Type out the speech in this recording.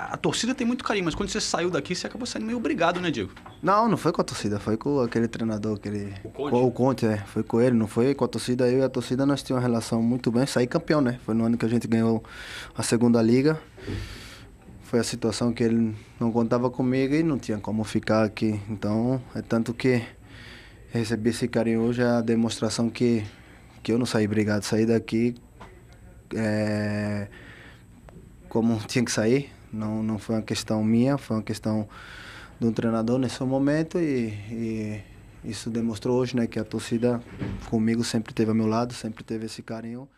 a torcida tem muito carinho, mas quando você saiu daqui, você acabou saindo meio obrigado, né, Diego? Não, não foi com a torcida, foi com aquele treinador, aquele. O Conte? O Conte, é. Foi com ele, não foi com a torcida. Eu e a torcida nós tínhamos uma relação muito bem. Saí campeão, né? Foi no ano que a gente ganhou a segunda liga. Foi a situação que ele não contava comigo e não tinha como ficar aqui. Então, é tanto que receber esse carinho hoje é a demonstração que, que eu não saí obrigado, saí daqui. É, como tinha que sair, não, não foi uma questão minha, foi uma questão de um treinador nesse momento e, e isso demonstrou hoje né, que a torcida comigo sempre teve ao meu lado, sempre teve esse carinho.